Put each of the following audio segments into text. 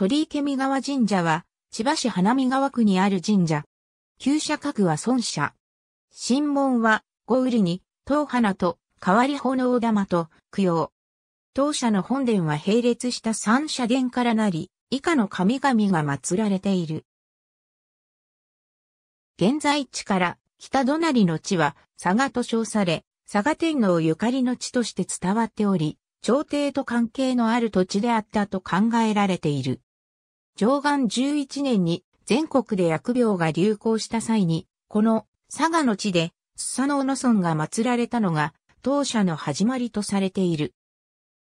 鳥池見川神社は、千葉市花見川区にある神社。旧社格は孫社。神門は、五売に、東花と、変わり炎玉と、供養。当社の本殿は並列した三社殿からなり、以下の神々が祀られている。現在地から北隣の地は佐賀と称され、佐賀天皇ゆかりの地として伝わっており、朝廷と関係のある土地であったと考えられている。上岸11年に全国で薬病が流行した際に、この佐賀の地で、スサノオノ村が祀られたのが、当社の始まりとされている。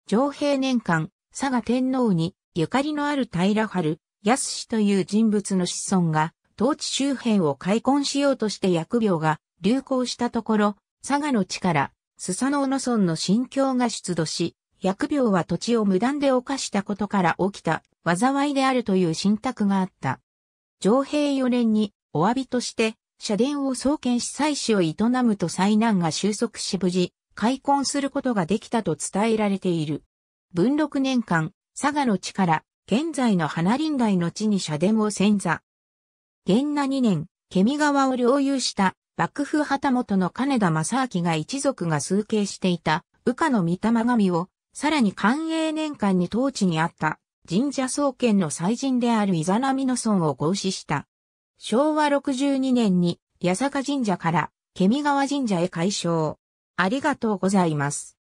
上平年間、佐賀天皇に、ゆかりのある平春、安氏という人物の子孫が、当地周辺を開墾しようとして薬病が流行したところ、佐賀の地から、スサノオノ村の心境が出土し、薬病は土地を無断で犯したことから起きた災いであるという信託があった。上平4年にお詫びとして、社殿を創建し祭祀を営むと災難が収束し無事、開墾することができたと伝えられている。文禄年間、佐賀の地から、現在の花林台の地に社殿を遷座。元那2年、ケミ川を領有した幕府旗本の金田正明が一族が崇敬していた、羽化の御霊神を、さらに寛永年間に当地にあった神社創建の祭神であるイザナミノ村を合祀した。昭和62年に八坂神社から、ケミ川神社へ改称。ありがとうございます。